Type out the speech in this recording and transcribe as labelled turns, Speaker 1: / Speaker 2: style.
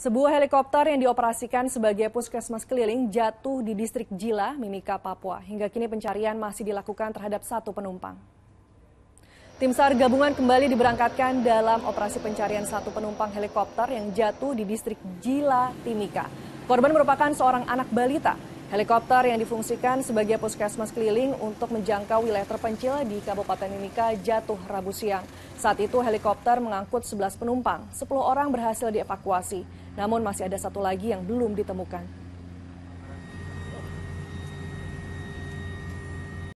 Speaker 1: Sebuah helikopter yang dioperasikan sebagai puskesmas keliling jatuh di distrik Jila, Mimika, Papua. Hingga kini pencarian masih dilakukan terhadap satu penumpang. Tim SAR gabungan kembali diberangkatkan dalam operasi pencarian satu penumpang helikopter yang jatuh di distrik Jila, Timika. Korban merupakan seorang anak balita. Helikopter yang difungsikan sebagai puskesmas keliling untuk menjangkau wilayah terpencil di Kabupaten Mimika jatuh Rabu siang. Saat itu helikopter mengangkut 11 penumpang, 10 orang berhasil dievakuasi, namun masih ada satu lagi yang belum ditemukan.